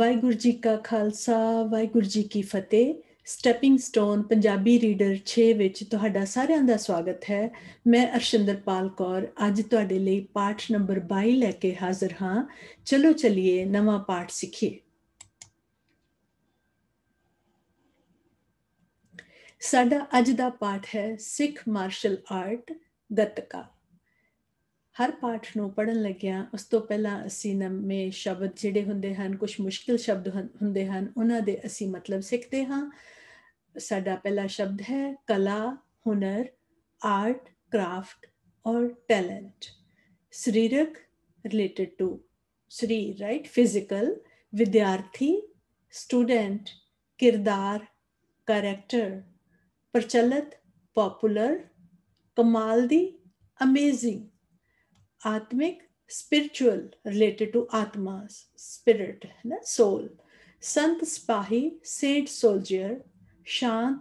ਵਾਹਿਗੁਰੂ ਜੀ ਕਾ ਖਾਲਸਾ ਵਾਹਿਗੁਰੂ ਜੀ ਕੀ ਫਤਿਹ ਸਟੈਪਿੰਗ ਸਟੋਨ ਪੰਜਾਬੀ ਰੀਡਰ 6 ਵਿੱਚ ਤੁਹਾਡਾ ਸਾਰਿਆਂ ਦਾ ਸਵਾਗਤ ਹੈ ਮੈਂ ਅਰਸ਼ਿੰਦਰਪਾਲ ਕੌਰ ਅੱਜ ਤੁਹਾਡੇ ਲਈ ਪਾਠ ਨੰਬਰ 22 ਲੈ ਕੇ ਹਾਜ਼ਰ ਹਾਂ ਚਲੋ ਚਲਿਏ ਨਵਾਂ ਪਾਠ ਸਿੱਖੀਏ ਸਾਡਾ ਅੱਜ ਦਾ ਪਾਠ ਹੈ ਸਿੱਖ ਮਾਰਸ਼ਲ ਆਰਟ ਗੱਤਕਾ ਹਰ ਪਾਠ ਨੂੰ ਪੜਨ ਲੱਗਿਆਂ ਉਸ ਤੋਂ ਪਹਿਲਾਂ ਅਸੀਂ ਨਵੇਂ ਸ਼ਬਦ ਜਿਹੜੇ ਹੁੰਦੇ ਹਨ ਕੁਝ ਮੁਸ਼ਕਿਲ ਸ਼ਬਦ ਹੁੰਦੇ ਹਨ ਉਹਨਾਂ ਦੇ ਅਸੀਂ ਮਤਲਬ ਸਿੱਖਦੇ ਹਾਂ ਸਾਡਾ ਪਹਿਲਾ ਸ਼ਬਦ ਹੈ ਕਲਾ ਹੁਨਰ ਆਰਟ ਕਰਾਫਟ ਔਰ ਟੈਲੈਂਟ ਸਰੀਰਕ ਰਿਲੇਟਡ ਟੂ ਸਰੀਰ ਰਾਈਟ ਫਿਜ਼ੀਕਲ ਵਿਦਿਆਰਥੀ ਸਟੂਡੈਂਟ किरदार कैरेक्टर प्रचलित पॉपुलर कमाल दी amazing atmic spiritual related to atma spirit na, soul sant spahi saint soldier shant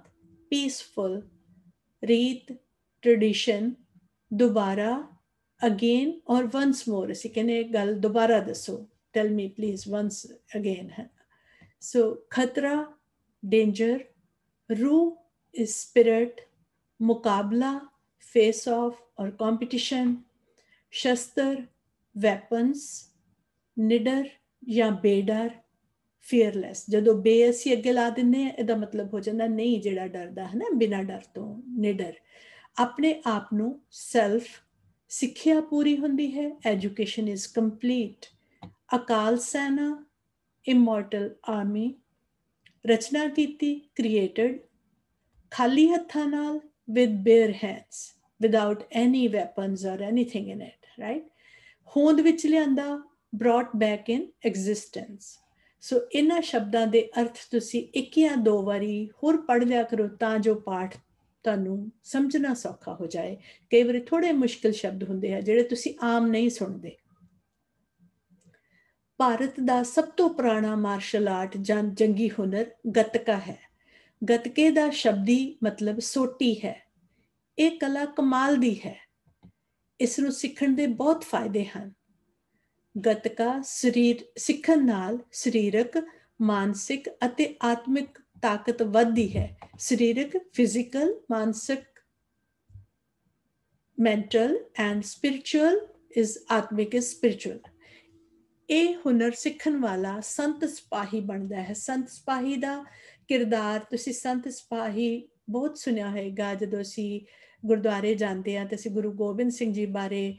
peaceful reet tradition ਦੁਬਾਰਾ ਅਗੇਨ ਔਰ ਵਨਸ ਮੋਰ ਅਸੀਂ ਕਹਿੰਦੇ ਇਹ ਗੱਲ ਦੁਬਾਰਾ ਦੱਸੋ tell me please once again ਹੈ ਸੋ ਖਤਰਾ ਡੇਂਜਰ ਰੂ ਇਜ਼ ਸਪਿਰਿਟ ਮੁਕਾਬਲਾ ਫੇਸ ਆਫ ਔਰ ਕੰਪੀਟੀਸ਼ਨ ਸ਼ਸਤਰ ਵੈਪਨਸ ਨਿਡਰ ਜਾਂ ਬੇਡਰ ਫੀਅਰਲੈਸ ਜਦੋਂ ਬੇ ਅਸੀਂ ਅੱਗੇ ਲਾ ਦਿੰਨੇ ਆ ਇਹਦਾ ਮਤਲਬ ਹੋ ਜਾਂਦਾ ਨਹੀਂ ਜਿਹੜਾ ਡਰਦਾ ਹੈ ਨਾ ਬਿਨਾਂ ਡਰ ਤੋਂ ਨਿਡਰ ਆਪਣੇ ਆਪ ਨੂੰ ਸੈਲਫ ਸਿੱਖਿਆ ਪੂਰੀ ਹੁੰਦੀ ਹੈ ਐਜੂਕੇਸ਼ਨ ਇਜ਼ ਕੰਪਲੀਟ ਅਕਾਲ ਸੈਨਾ ਇਮੋਰਟਲ ਆਰਮੀ ਰਚਨਾ ਕੀਤੀ ਕ੍ਰੀਏਟਡ ਖਾਲੀ ਹੱਥਾਂ ਨਾਲ with bare hands without any weapons or anything in it, right? ਹੋਂਦ ਵਿੱਚ ਲਿਆਂਦਾ brought back in existence ਸੋ ਇਹਨਾਂ ਸ਼ਬਦਾਂ ਦੇ ਅਰਥ ਤੁਸੀਂ ਇੱਕ ਜਾਂ ਦੋ ਵਾਰੀ ਹੋਰ ਪੜ੍ਹ ਲਿਆ ਕਰੋ ਤਾਂ ਜੋ ਪਾਠ ਤੁਹਾਨੂੰ ਸਮਝਣਾ ਸੌਖਾ ਹੋ ਜਾਏ ਕਈ ਵਾਰੀ ਥੋੜੇ ਮੁਸ਼ਕਿਲ ਸ਼ਬਦ ਹੁੰਦੇ ਆ ਜਿਹੜੇ ਤੁਸੀਂ ਆਮ ਨਹੀਂ ਸੁਣਦੇ ਭਾਰਤ ਦਾ ਸਭ ਤੋਂ ਪੁਰਾਣਾ ਮਾਰਸ਼ਲ ਆਰਟ ਜਾਂ ਜੰਗੀ ਹੁਨਰ ਗੱਤਕਾ ਹੈ ਗੱਤਕੇ ਦਾ ਸ਼ਬਦੀ ਮਤਲਬ ਸੋਟੀ ਹੈ ਇਹ ਕਲਾ ਕਮਾਲ ਦੀ ਹੈ ਇਸ ਨੂੰ ਸਿੱਖਣ ਦੇ ਬਹੁਤ ਫਾਇਦੇ ਹਨ ਗਤਕਾ ਸਰੀਰ ਸਿੱਖਣ ਨਾਲ ਸਰੀਰਕ ਮਾਨਸਿਕ ਅਤੇ ਆਤਮਿਕ ਤਾਕਤ ਵਧਦੀ ਹੈ ਸਰੀਰਕ ਫਿਜ਼ੀਕਲ ਮਾਨਸਿਕ ਮੈਂਟਲ ਐਂਡ ਸਪਿਰਚੁਅਲ ਇਜ਼ ਆਤਮਿਕ ਇਜ਼ ਸਪਿਰਚੁਅਲ ਇਹ ਹੁਨਰ ਸਿੱਖਣ ਵਾਲਾ ਸੰਤ ਸਿਪਾਹੀ ਬਣਦਾ ਹੈ ਸੰਤ ਸਿਪਾਹੀ ਦਾ ਕਿਰਦਾਰ ਤੁਸੀਂ ਸੰਤ ਸਿਪਾਹੀ ਬਹੁਤ ਸੁਣਿਆ ਹੋਵੇਗਾ ਜਦੋਂ ਅਸੀਂ ਗੁਰਦੁਆਰੇ ਜਾਂਦੇ ਆ ਤੇ ਅਸੀਂ ਗੁਰੂ ਗੋਬਿੰਦ ਸਿੰਘ ਜੀ ਬਾਰੇ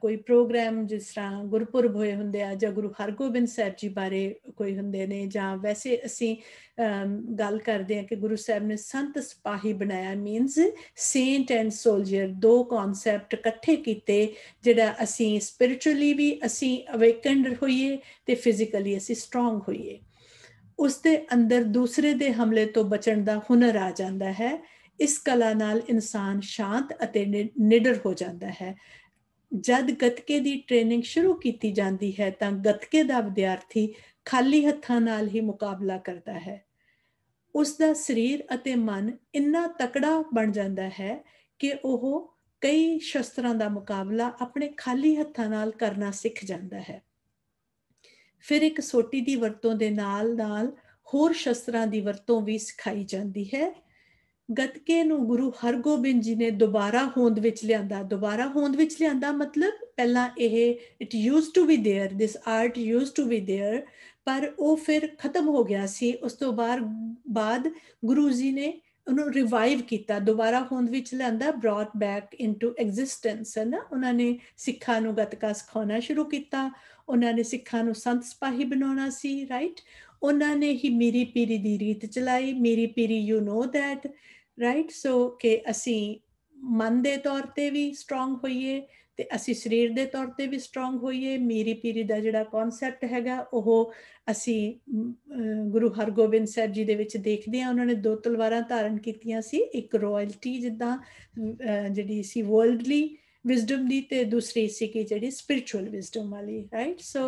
ਕੋਈ ਪ੍ਰੋਗਰਾਮ ਜਿਸ ਤਰ੍ਹਾਂ ਗੁਰਪੁਰਬ ਹੋਏ ਹੁੰਦੇ ਆ ਜਾਂ ਗੁਰੂ ਹਰਗੋਬਿੰਦ ਸਾਹਿਬ ਜੀ ਬਾਰੇ ਕੋਈ ਹੁੰਦੇ ਨੇ ਜਾਂ ਵੈਸੇ ਅਸੀਂ ਗੱਲ ਕਰਦੇ ਆ ਕਿ ਗੁਰੂ ਸਾਹਿਬ ਨੇ ਸੰਤ ਸਿਪਾਹੀ ਬਣਾਇਆ ਮੀਨਸ ਸੇਂਟ ਐਂਡ ਸੋਲਜਰ ਦੋ ਕਨਸੈਪਟ ਇਕੱਠੇ ਕੀਤੇ ਜਿਹੜਾ ਅਸੀਂ ਸਪਿਰਚੁਅਲੀ ਵੀ ਅਸੀਂ ਅਵੇਕਨਡ ਹੋਈਏ ਤੇ ਫਿਜ਼ੀਕਲੀ ਅਸੀਂ ਸਟਰੋਂਗ ਹੋਈਏ ਉਸ ਦੇ ਅੰਦਰ ਦੂਸਰੇ ਦੇ ਹਮਲੇ ਤੋਂ ਬਚਣ ਦਾ ਹੁਨਰ ਆ ਜਾਂਦਾ ਹੈ ਇਸ ਕਲਾ ਨਾਲ ਇਨਸਾਨ ਸ਼ਾਂਤ ਅਤੇ ਨਿਡਰ ਹੋ ਜਾਂਦਾ ਹੈ ਜਦ ਗਤਕੇ ਦੀ ਟ੍ਰੇਨਿੰਗ ਸ਼ੁਰੂ ਕੀਤੀ ਜਾਂਦੀ ਹੈ ਤਾਂ ਗਤਕੇ ਦਾ ਵਿਦਿਆਰਥੀ ਖਾਲੀ ਹੱਥਾਂ ਨਾਲ ਹੀ ਮੁਕਾਬਲਾ ਕਰਦਾ ਹੈ ਉਸ ਦਾ ਸਰੀਰ ਅਤੇ ਮਨ ਇੰਨਾ ਤਕੜਾ ਬਣ ਜਾਂਦਾ ਹੈ ਕਿ ਉਹ ਕਈ ਸ਼ਸਤਰਾਂ ਦਾ ਮੁਕਾਬਲਾ ਆਪਣੇ ਖਾਲੀ ਹੱਥਾਂ ਨਾਲ ਕਰਨਾ ਸਿੱਖ ਜਾਂਦਾ ਹੈ ਫਿਰ ਇੱਕ ਸੋਟੀ ਦੀ ਵਰਤੋਂ ਦੇ ਨਾਲ ਨਾਲ ਹੋਰ ਸ਼ਸਤਰਾਂ ਦੀ ਵਰਤੋਂ ਵੀ ਸਿਖਾਈ ਜਾਂਦੀ ਹੈ ਗਤਕੇ ਨੂੰ ਗੁਰੂ ਹਰਗੋਬਿੰਦ ਜੀ ਨੇ ਦੁਬਾਰਾ ਹੋਂਦ ਵਿੱਚ ਲਿਆਂਦਾ ਦੁਬਾਰਾ ਹੋਂਦ ਵਿੱਚ ਲਿਆਂਦਾ ਮਤਲਬ ਪਹਿਲਾਂ ਇਹ it used to be there this art used to be there ਪਰ ਉਹ ਫਿਰ ਖਤਮ ਹੋ ਗਿਆ ਸੀ ਉਸ ਤੋਂ ਬਾਅਦ ਬਾਅਦ ਗੁਰੂ ਜੀ ਨੇ ਉਹਨੂੰ ਰਿਵਾਈਵ ਕੀਤਾ ਦੁਬਾਰਾ ਹੋਂਦ ਵਿੱਚ ਲਿਆਂਦਾ ਬ੍ਰੌਟ ਬੈਕ ਇਨਟੂ ਐਗਜ਼ਿਸਟੈਂਸ ਹੈ ਨਾ ਉਹਨਾਂ ਨੇ ਸਿੱਖਾਂ ਨੂੰ ਗਤਕਾ ਸਿਖਾਉਣਾ ਸ਼ੁਰੂ ਕੀਤਾ ਉਹਨਾਂ ਨੇ ਸਿੱਖਾਂ ਨੂੰ ਸੰਤ ਸਿਪਾਹੀ ਬਣਾਉਣਾ ਸੀ ਰਾਈਟ ਉਹਨਾਂ ਨੇ ਹੀ ਮੇਰੀ ਪੀਰੀ ਦੀ ਰੀਤ ਚਲਾਈ ਮੇਰੀ ਪੀਰੀ you know that right so ਕਿ ਅਸੀਂ ਮਨ ਦੇ ਤੌਰ ਤੇ ਵੀ ਸਟਰੋਂਗ ਹੋਈਏ ਤੇ ਅਸੀਂ ਸਰੀਰ ਦੇ ਤੌਰ ਤੇ ਵੀ ਸਟਰੋਂਗ ਹੋਈਏ ਮੀਰੀ ਪੀਰੀ ਦਾ ਜਿਹੜਾ ਕਨਸੈਪਟ ਹੈਗਾ ਉਹ ਅਸੀਂ ਗੁਰੂ ਹਰਗੋਬਿੰਦ ਸਾਹਿਬ ਜੀ ਦੇ ਵਿੱਚ ਦੇਖਦੇ ਆ ਉਹਨਾਂ ਨੇ ਦੋ ਤਲਵਾਰਾਂ ਧਾਰਨ ਕੀਤੀਆਂ ਸੀ ਇੱਕ ਰਾਇਲਟੀ ਜਿੱਦਾਂ ਜਿਹੜੀ ਸੀ ਵਰਲਡਲੀ ਵਿਜ਼ਡਮ ਦੀ ਤੇ ਦੂਸਰੀ ਸੀ ਕਿ ਜਿਹੜੀ ਸਪਿਰਚੁਅਲ ਵਿਜ਼ਡਮ ਵਾਲੀ ਰਾਈਟ ਸੋ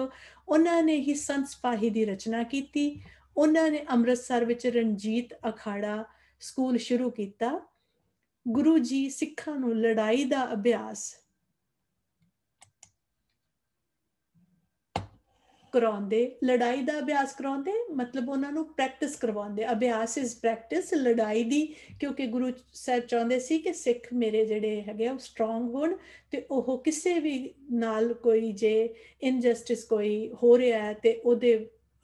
ਉਹਨਾਂ ਨੇ ਹੀ ਸੰਤ ਸਪਾਹੀ ਦੀ ਰਚਨਾ ਕੀਤੀ ਉਹਨਾਂ ਨੇ ਅੰਮ੍ਰਿਤਸਰ ਵਿੱਚ ਰਣਜੀਤ ਅਖਾੜਾ ਸਕੂਲ ਸ਼ੁਰੂ ਕੀਤਾ ਗੁਰੂ ਜੀ ਸਿੱਖਾਂ ਨੂੰ ਲੜਾਈ ਦਾ ਅਭਿਆਸ ਕਰਾਉਂਦੇ ਲੜਾਈ ਦਾ ਅਭਿਆਸ ਕਰਾਉਂਦੇ ਮਤਲਬ ਉਹਨਾਂ ਨੂੰ ਪ੍ਰੈਕਟਿਸ ਕਰਵਾਉਂਦੇ ਅਭਿਆਸ ਇਸ ਪ੍ਰੈਕਟਿਸ ਲੜਾਈ ਦੀ ਕਿਉਂਕਿ ਗੁਰੂ ਸਾਹਿਬ ਚਾਹੁੰਦੇ ਸੀ ਕਿ ਸਿੱਖ ਮੇਰੇ ਜਿਹੜੇ ਹੈਗੇ ਉਹ ਸਟਰੋਂਗ ਹੋਣ ਤੇ ਉਹ ਕਿਸੇ ਵੀ ਨਾਲ ਕੋਈ ਜੇ ਇਨਜਸਟਿਸ ਕੋਈ ਹੋ ਰਿਹਾ ਹੈ ਤੇ ਉਹਦੇ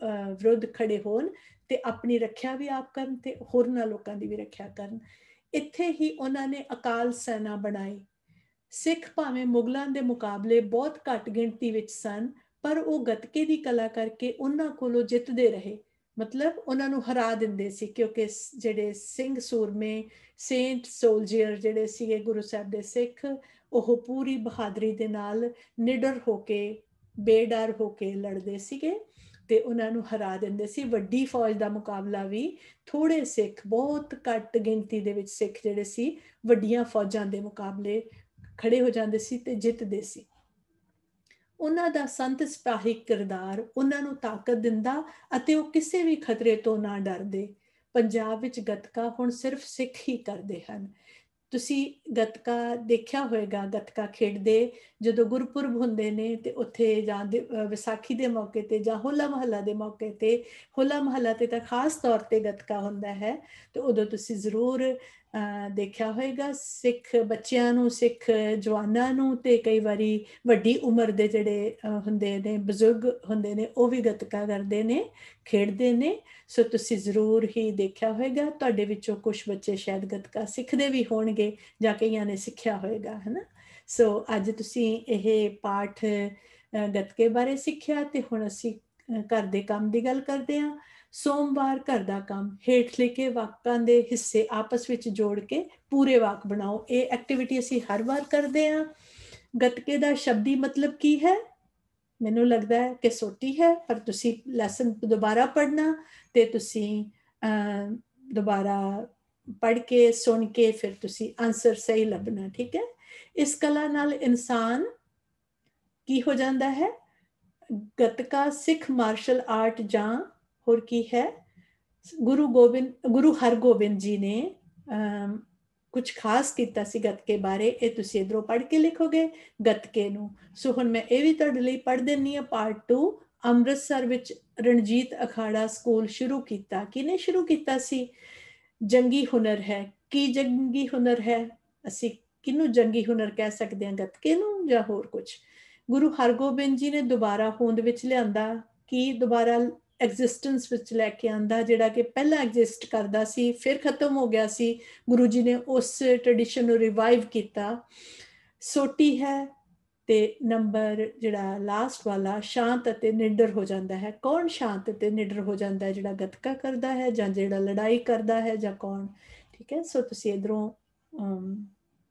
ਵਿਰੁੱਧ ਖੜੇ ਹੋਣ ਤੇ ਆਪਣੀ ਰੱਖਿਆ ਵੀ ਆਪ ਕਰਨ ਤੇ ਹੋਰਨਾਂ ਲੋਕਾਂ ਦੀ ਵੀ ਰੱਖਿਆ ਕਰਨ ਇੱਥੇ ਹੀ ਉਹਨਾਂ ਨੇ ਅਕਾਲ ਸੈਨਾ ਬਣਾਈ ਸਿੱਖ ਭਾਵੇਂ ਮੁਗਲਾਂ ਦੇ ਮੁਕਾਬਲੇ ਬਹੁਤ ਘੱਟ ਗਿਣਤੀ ਵਿੱਚ ਸਨ ਪਰ ਉਹ ਗਤਕੇ ਦੀ ਕਲਾ ਕਰਕੇ ਉਹਨਾਂ ਕੋਲੋਂ ਜਿੱਤਦੇ ਰਹੇ ਮਤਲਬ ਉਹਨਾਂ ਨੂੰ ਹਰਾ ਦਿੰਦੇ ਸੀ ਕਿਉਂਕਿ ਜਿਹੜੇ ਸਿੰਘ ਸੂਰਮੇ ਸੇਂਟ ਸੋਲਜੀਅਰ ਜਿਹੜੇ ਸੀਗੇ ਗੁਰੂ ਸਾਹਿਬ ਦੇ ਸਿੱਖ ਉਹ ਪੂਰੀ ਬਹਾਦਰੀ ਦੇ ਨਾਲ ਨਿਡਰ ਹੋ ਕੇ ਬੇਡਰ ਹੋ ਕੇ ਲੜਦੇ ਸੀਗੇ ਤੇ ਉਹਨਾਂ ਨੂੰ ਹਰਾ ਦਿੰਦੇ ਸੀ ਵੱਡੀ ਫੌਜ ਦਾ ਮੁਕਾਬਲਾ ਵੀ ਥੋੜੇ ਸਿੱਖ ਬਹੁਤ ਘੱਟ ਗਿਣਤੀ ਦੇ ਵਿੱਚ ਸਿੱਖ ਜਿਹੜੇ ਸੀ ਵੱਡੀਆਂ ਫੌਜਾਂ ਦੇ ਮੁਕਾਬਲੇ ਖੜੇ ਹੋ ਜਾਂਦੇ ਸੀ ਤੇ ਜਿੱਤਦੇ ਸੀ ਉਹਨਾਂ ਦਾ ਸੰਤ ਸਿਪਾਹੀ ਕਿਰਦਾਰ ਉਹਨਾਂ ਨੂੰ ਤਾਕਤ ਦਿੰਦਾ ਅਤੇ ਉਹ ਕਿਸੇ ਵੀ ਖਤਰੇ ਤੋਂ ਨਾ ਡਰਦੇ ਪੰਜਾਬ ਵਿੱਚ ਗੱਤਕਾ ਹੁਣ ਸਿਰਫ ਸਿੱਖ ਹੀ ਕਰਦੇ ਹਨ ਤੁਸੀਂ ਗੱਤਕਾ ਦੇਖਿਆ ਹੋਵੇਗਾ ਗੱਤਕਾ ਖੇਡਦੇ ਜਦੋਂ ਗੁਰਪੁਰਬ ਹੁੰਦੇ ਨੇ ਤੇ ਉੱਥੇ ਜਾਂ ਵਿਸਾਖੀ ਦੇ ਮੌਕੇ ਤੇ ਜਾਂ ਹੋਲਾ ਮਹੱਲਾ ਦੇ ਮੌਕੇ ਤੇ ਹੋਲਾ ਮਹੱਲਾ ਤੇ ਤਾਂ ਖਾਸ ਤੌਰ ਤੇ ਗੱਤਕਾ ਹੁੰਦਾ ਹੈ ਤੇ ਉਦੋਂ ਤੁਸੀਂ ਜ਼ਰੂਰ ਦੇਖਿਆ ਹੋਵੇਗਾ ਸਿੱਖ ਬੱਚਿਆਂ ਨੂੰ ਸਿੱਖ ਜਵਾਨਾਂ ਨੂੰ ਤੇ ਕਈ ਵਾਰੀ ਵੱਡੀ ਉਮਰ ਦੇ ਜਿਹੜੇ ਹੁੰਦੇ ਨੇ ਬਜ਼ੁਰਗ ਹੁੰਦੇ ਨੇ ਉਹ ਵੀ ਗਤਕਾ ਕਰਦੇ ਨੇ ਖੇਡਦੇ ਨੇ ਸੋ ਤੁਸੀਂ ਜ਼ਰੂਰ ਹੀ ਦੇਖਿਆ ਹੋਵੇਗਾ ਤੁਹਾਡੇ ਵਿੱਚੋਂ ਕੁਝ ਬੱਚੇ ਸ਼ਾਇਦ ਗਤਕਾ ਸਿੱਖਦੇ ਵੀ ਹੋਣਗੇ ਜਾਂ ਕਈਆਂ ਨੇ ਸਿੱਖਿਆ ਹੋਵੇਗਾ ਹਨਾ ਸੋ ਅੱਜ ਤੁਸੀਂ ਇਹ ਪਾਠ ਗਤਕੇ ਬਾਰੇ ਸਿੱਖਿਆ ਤੇ ਹੁਣ ਅਸੀਂ ਘਰ ਦੇ ਕੰਮ ਦੀ ਗੱਲ ਕਰਦੇ ਹਾਂ ਸੋਮਵਾਰ ਘਰ ਦਾ ਕੰਮ ਹੇਠ ਲਿਖੇ ਵਾਕਾਂ ਦੇ ਹਿੱਸੇ ਆਪਸ ਵਿੱਚ ਜੋੜ ਕੇ ਪੂਰੇ ਵਾਕ ਬਣਾਓ ਇਹ ਐਕਟੀਵਿਟੀ ਅਸੀਂ ਹਰ ਵਾਰ ਕਰਦੇ ਹਾਂ ਗਤਕੇ ਦਾ ਸ਼ਬਦੀ ਮਤਲਬ ਕੀ ਹੈ ਮੈਨੂੰ ਲੱਗਦਾ ਹੈ ਕਿ ਸੋਟੀ ਹੈ ਪਰ ਤੁਸੀਂ ਲੈਸਨ ਦੁਬਾਰਾ ਪੜਨਾ ਤੇ ਤੁਸੀਂ ਦੁਬਾਰਾ ਪੜ ਕੇ ਸੁਣ ਕੇ ਫਿਰ ਤੁਸੀਂ ਆਨਸਰ ਸਹੀ ਲੱਭਣਾ ਠੀਕ ਹੈ ਇਸ ਕਲਾ ਨਾਲ ਇਨਸਾਨ ਕੀ ਹੋ ਜਾਂਦਾ ਹੈ ਗਤਕਾ ਸਿੱਖ ਮਾਰਸ਼ਲ ਆਰਟ ਜਾਂ ਹੋਰ ਕੀ ਹੈ ਗੁਰੂ ਗੋਬਿੰਦ ਗੁਰੂ ਹਰਗੋਬਿੰਦ ਜੀ ਨੇ ਕੁਝ ਖਾਸ ਕੀਤਾ ਸੀ ਗੱਤਕੇ ਬਾਰੇ ਇਹ ਤੁਸੀਂ ਇਧਰੋਂ ਪੜ੍ਹ ਕੇ ਲਿਖੋਗੇ ਗੱਤਕੇ ਨੂੰ ਸੋ ਹੁਣ ਮੈਂ ਇਹ ਵੀ ਤੁਹਾਡੇ ਲਈ ਪੜ੍ਹ ਦਿੰਨੀ ਆ ਪਾਰਟ 2 ਅੰਮ੍ਰਿਤਸਰ ਵਿੱਚ ਰਣਜੀਤ ਅਖਾੜਾ ਸਕੂਲ ਸ਼ੁਰੂ ਕੀਤਾ ਕਿਨੇ ਸ਼ੁਰੂ ਕੀਤਾ ਸੀ ਜੰਗੀ ਹੁਨਰ ਹੈ ਕੀ ਜੰਗੀ ਹੁਨਰ ਹੈ ਅਸੀਂ ਕਿਨੂੰ ਜੰਗੀ ਹੁਨਰ ਕਹਿ ਸਕਦੇ ਹਾਂ ਗੱਤਕੇ ਨੂੰ ਜਾਂ ਹੋਰ ਕੁਝ ਗੁਰੂ ਹਰਗੋਬਿੰਦ ਜੀ ਨੇ ਦੁਬਾਰਾ ਹੋਂਦ ਵਿੱਚ ਲਿਆਂਦਾ ਕੀ ਦੁਬਾਰਾ ਐਗਜ਼ਿਸਟੈਂਸ ਵਿੱਚ ਲੈ ਕੇ ਆਂਦਾ ਜਿਹੜਾ ਕਿ ਪਹਿਲਾਂ ਐਗਜ਼ਿਸਟ ਕਰਦਾ ਸੀ ਫਿਰ ਖਤਮ ਹੋ ਗਿਆ ਸੀ ਗੁਰੂ ਜੀ ਨੇ ਉਸ ਟ੍ਰੈਡੀਸ਼ਨ ਨੂੰ ਰਿਵਾਈਵ ਕੀਤਾ ਸੋਟੀ ਹੈ ਤੇ ਨੰਬਰ ਜਿਹੜਾ ਲਾਸਟ ਵਾਲਾ ਸ਼ਾਂਤ ਅਤੇ ਨਿਡਰ ਹੋ ਜਾਂਦਾ ਹੈ ਕੌਣ ਸ਼ਾਂਤ ਅਤੇ ਨਿਡਰ ਹੋ ਜਾਂਦਾ ਹੈ ਜਿਹੜਾ ਗਤਕਾ ਕਰਦਾ ਹੈ ਜਾਂ ਜਿਹੜਾ ਲੜਾਈ ਕਰਦਾ ਹੈ ਜਾਂ ਕੌਣ ਠੀਕ ਹੈ ਸੋ ਤੁਸੀਂ ਇਧਰੋਂ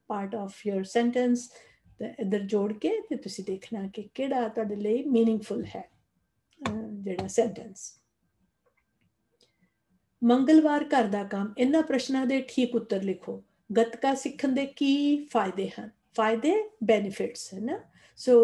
ਪਾਰਟ ਆਫ ਯਰ ਸੈਂਟੈਂਸ ਇਧਰ ਜੋੜ ਕੇ ਤੇ ਤੁਸੀਂ ਦੇਖਣਾ ਕਿ ਕਿਹੜਾ ਤੁਹਾਡੇ ਲਈ मीनिंगफुल ਹੈ ਜਿਹੜਾ ਸੈਂਟੈਂਸ ਮੰਗਲਵਾਰ ਘਰ ਦਾ ਕੰਮ ਇਹਨਾਂ ਪ੍ਰਸ਼ਨਾਂ ਦੇ ਠੀਕ ਉੱਤਰ ਲਿਖੋ ਗਤਕਾ ਸਿੱਖਣ ਦੇ ਕੀ ਫਾਇਦੇ ਹਨ ਫਾਇਦੇ ਬੈਨੀਫਿਟਸ ਹੈ ਨਾ ਸੋ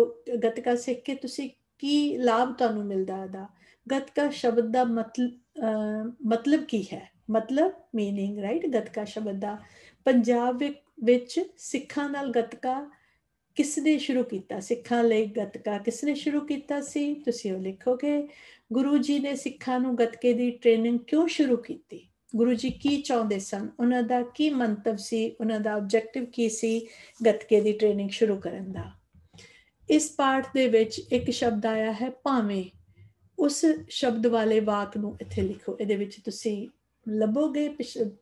ਗਤਕਾ ਸਿੱਖ ਕੇ ਤੁਸੀਂ ਕੀ ਲਾਭ ਤੁਹਾਨੂੰ ਮਿਲਦਾ ਦਾ ਗਤਕਾ ਸ਼ਬਦ ਦਾ ਮਤਲਬ ਮਤਲਬ ਕੀ ਹੈ ਮਤਲਬ ਮੀਨਿੰਗ ਰਾਈਟ ਗਤਕਾ ਸ਼ਬਦ ਦਾ ਪੰਜਾਬ ਵਿੱਚ ਸਿੱਖਾਂ ਨਾਲ ਗਤਕਾ ਕਿਸ ਨੇ ਸ਼ੁਰੂ ਕੀਤਾ ਸਿੱਖਾਂ ਲਈ ਗਤਕਾ ਕਿਸ ਨੇ ਸ਼ੁਰੂ ਕੀਤਾ ਸੀ ਤੁਸੀਂ ਉਹ ਲਿਖੋਗੇ ਗੁਰੂ ਜੀ ਨੇ ਸਿੱਖਾਂ ਨੂੰ ਗਤਕੇ ਦੀ ਟ੍ਰੇਨਿੰਗ ਕਿਉਂ ਸ਼ੁਰੂ ਕੀਤੀ ਗੁਰੂ ਜੀ ਕੀ ਚਾਹੁੰਦੇ ਸਨ ਉਹਨਾਂ ਦਾ ਕੀ ਮੰਤਵ ਸੀ ਉਹਨਾਂ ਦਾ ਆਬਜੈਕਟਿਵ ਕੀ ਸੀ ਗਤਕੇ ਦੀ ਟ੍ਰੇਨਿੰਗ ਸ਼ੁਰੂ ਕਰਨ ਦਾ ਇਸ ਪਾਠ ਦੇ ਵਿੱਚ ਇੱਕ ਸ਼ਬਦ ਆਇਆ ਹੈ ਭਾਵੇਂ ਉਸ ਸ਼ਬਦ ਵਾਲੇ ਵਾਕ ਨੂੰ ਇੱਥੇ ਲਿਖੋ ਇਹਦੇ ਵਿੱਚ ਤੁਸੀਂ ਲੱਭੋਗੇ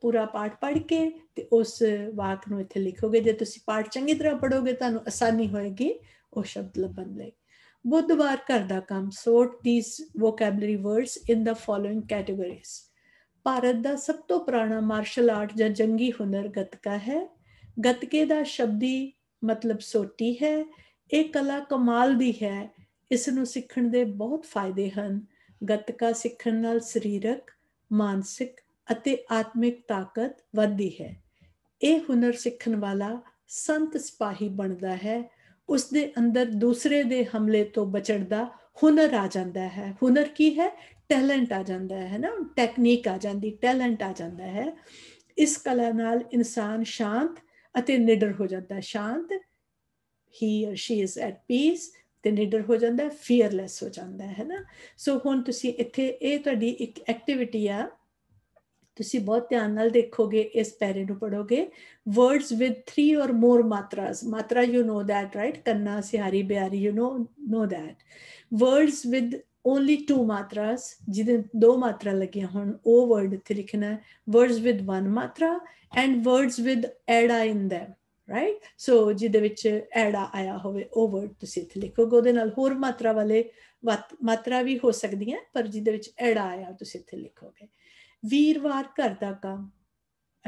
ਪੂਰਾ ਪਾਠ ਪੜ੍ਹ ਕੇ ਤੇ ਉਸ ਵਾਕ ਨੂੰ ਇੱਥੇ ਲਿਖੋਗੇ ਜੇ ਤੁਸੀਂ ਪਾਠ ਚੰਗੀ ਤਰ੍ਹਾਂ ਪੜੋਗੇ ਤੁਹਾਨੂੰ ਆਸਾਨੀ ਹੋਏਗੀ ਉਹ ਸ਼ਬਦ ਲੱਭਣ ਲਈ ਬੁੱਧਵਾਰ ਘਰ ਦਾ ਕੰਮ sort these vocabulary words in the following categories Bharat ਦਾ ਸਭ ਤੋਂ ਪੁਰਾਣਾ ਮਾਰਸ਼ਲ ਆਰਟ ਜਾਂ ਜੰਗੀ ਹੁਨਰ ਗੱਤਕਾ ਹੈ ਗੱਤਕੇ ਦਾ ਸ਼ਬਦੀ ਮਤਲਬ ਸੋਟੀ ਹੈ ਇਹ ਕਲਾ ਕਮਾਲ ਦੀ ਹੈ ਇਸ ਨੂੰ ਸਿੱਖਣ ਦੇ ਬਹੁਤ ਫਾਇਦੇ ਹਨ ਗੱਤਕਾ ਸਿੱਖਣ ਨਾਲ ਸਰੀਰਕ ਮਾਨਸਿਕ ਅਤੇ ਆਤਮਿਕ ਤਾਕਤ ਵੱਧਦੀ ਹੈ ਇਹ ਹੁਨਰ ਸਿੱਖਣ ਵਾਲਾ ਸੰਤ ਸਿਪਾਹੀ ਬਣਦਾ ਹੈ ਉਸ ਦੇ ਅੰਦਰ ਦੂਸਰੇ ਦੇ ਹਮਲੇ ਤੋਂ ਬਚਣ ਦਾ ਹੁਨਰ ਆ ਜਾਂਦਾ ਹੈ ਹੁਨਰ ਕੀ ਹੈ ਟੈਲੈਂਟ ਆ ਜਾਂਦਾ ਹੈ ਨਾ ਟੈਕਨੀਕ ਆ ਜਾਂਦੀ ਟੈਲੈਂਟ ਆ ਜਾਂਦਾ ਹੈ ਇਸ ਕਲਾ ਨਾਲ ਇਨਸਾਨ ਸ਼ਾਂਤ ਅਤੇ ਨਿਡਰ ਹੋ ਜਾਂਦਾ ਹੈ ਸ਼ਾਂਤ he or she is at peace ਤੇ ਨਿਡਰ ਹੋ ਜਾਂਦਾ ਹੈ ਫੀਅਰਲੈਸ ਹੋ ਜਾਂਦਾ ਹੈ ਨਾ ਸੋ ਹੁਣ ਤੁਸੀਂ ਇੱਥੇ ਇਹ ਤੁਹਾਡੀ ਇੱਕ ਐਕਟੀਵਿਟੀ ਆ ਤੁਸੀਂ ਬਹੁਤ ਧਿਆਨ ਨਾਲ ਦੇਖੋਗੇ ਇਸ ਪੈਰੇ ਨੂੰ ਪੜੋਗੇ ਵਰਡਸ ਵਿਦ 3 অর ਮੋਰ ਮਾਤਰਾਸ ਮਾਤਰਾ ਯੂ نو ਦੈਟ ਰਾਈਟ ਕੰਨਾ ਸਿਹਾਰੀ ਬਿਆਰੀ you know know that words with only 2 ਮਾਤਰਾਸ ਜਿਹਦੇ ਦੋ ਮਾਤਰਾ ਲੱਗੀਆਂ ਹੁਣ ਉਹ ਵਰਡ ਇੱਥੇ ਲਿਖਣਾ ਵਰਡਸ ਵਿਦ 1 ਮਾਤਰਾ ਐਂਡ ਵਰਡਸ ਵਿਦ ਐਡਾ ਇਨ them ਰਾਈਟ ਸੋ ਜਿਹਦੇ ਵਿੱਚ ਐਡਾ ਆਇਆ ਹੋਵੇ ਉਹ ਵਰਡ ਤੁਸੀਂ ਇੱਥੇ ਲਿਖੋਗੇ ਉਹਦੇ ਨਾਲ ਹੋਰ ਮਾਤਰਾ ਵਾਲੇ ਮਾਤਰਾ ਵੀ ਹੋ ਸਕਦੀਆਂ ਪਰ ਜਿਹਦੇ ਵਿੱਚ ਐਡਾ ਆਇਆ ਤੁਸੀਂ ਇੱਥੇ ਲਿਖੋਗੇ ਵੀਰਵਾਰ ਘਰ ਦਾ ਕੰਮ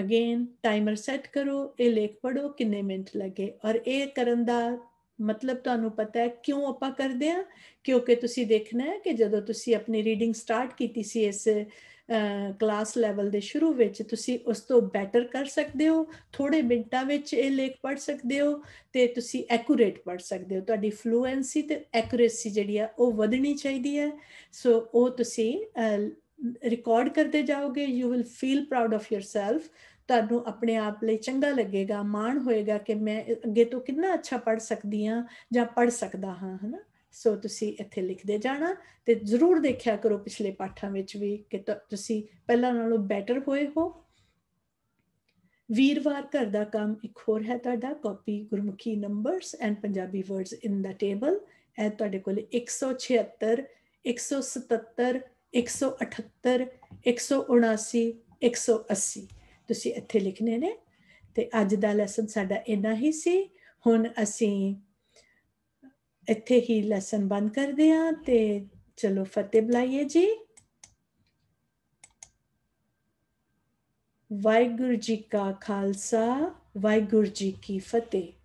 ਅਗੇਨ ਟਾਈਮਰ ਸੈੱਟ ਕਰੋ ਇਹ ਲੇਖ ਪੜੋ ਕਿੰਨੇ ਮਿੰਟ ਲੱਗੇ ਔਰ ਇਹ ਕਰਨ ਦਾ ਮਤਲਬ ਤੁਹਾਨੂੰ ਪਤਾ ਹੈ ਕਿਉਂ ਆਪਾਂ ਕਰਦੇ ਆ ਕਿਉਂਕਿ ਤੁਸੀਂ ਦੇਖਣਾ ਹੈ ਕਿ ਜਦੋਂ ਤੁਸੀਂ ਆਪਣੀ ਰੀਡਿੰਗ ਸਟਾਰਟ ਕੀਤੀ ਸੀ ਇਸ ਕਲਾਸ ਲੈਵਲ ਦੇ ਸ਼ੁਰੂ ਵਿੱਚ ਤੁਸੀਂ ਉਸ ਤੋਂ ਬੈਟਰ ਕਰ ਸਕਦੇ ਹੋ ਥੋੜੇ ਮਿੰਟਾਂ ਵਿੱਚ ਇਹ ਲੇਖ ਪੜ ਸਕਦੇ ਹੋ ਤੇ ਤੁਸੀਂ ਐਕੂਰੇਟ ਪੜ ਸਕਦੇ ਹੋ ਤੁਹਾਡੀ ਫਲੂਐਂਸੀ ਤੇ ਐਕੂਰੇਸੀ ਜਿਹੜੀ ਆ ਉਹ ਵਧਣੀ ਚਾਹੀਦੀ ਹੈ ਸੋ ਉਹ ਤੁਸੀਂ ਰਿਕਾਰਡ ਕਰਦੇ ਜਾਓਗੇ you will feel proud of yourself ਤੁਹਾਨੂੰ ਆਪਣੇ ਆਪ ਲਈ ਚੰਗਾ ਲੱਗੇਗਾ ਮਾਣ ਹੋਏਗਾ ਕਿ ਮੈਂ ਅੱਗੇ ਤੋਂ ਕਿੰਨਾ ਅੱਛਾ ਪੜ ਸਕਦੀ ਆ ਜਾਂ ਪੜ ਸਕਦਾ ਹਾਂ ਹਨਾ ਸੋ ਤੁਸੀਂ ਇੱਥੇ ਲਿਖਦੇ ਜਾਣਾ ਤੇ ਜ਼ਰੂਰ ਦੇਖਿਆ ਕਰੋ ਪਿਛਲੇ ਪਾਠਾਂ ਵਿੱਚ ਵੀ ਕਿ ਤੁਸੀਂ ਪਹਿਲਾਂ ਨਾਲੋਂ ਬੈਟਰ ਹੋਏ ਹੋ ਵੀਰਵਾਰ ਘਰ ਦਾ ਕੰਮ ਇੱਕ ਹੋਰ ਹੈ ਤੁਹਾਡਾ copy Gurmukhi numbers and Punjabi words in the table ਇਹ ਤੁਹਾਡੇ ਕੋਲ 176 177 178 179 180 ਤੁਸੀਂ ਇੱਥੇ ਲਿਖਨੇ ਨੇ ਤੇ ਅੱਜ ਦਾ ਲੈਸਨ ਸਾਡਾ ਇੰਨਾ ਹੀ ਸੀ ਹੁਣ ਅਸੀਂ ਇੱਥੇ ਹੀ ਲੈਸਨ ਬੰਦ ਕਰਦੇ ਹਾਂ ਤੇ ਚਲੋ ਫਤਿਹ ਬੁਲਾਈਏ ਜੀ ਵਾਹਿਗੁਰੂ ਜੀ ਕਾ ਖਾਲਸਾ ਵਾਹਿਗੁਰੂ ਜੀ ਕੀ ਫਤਿਹ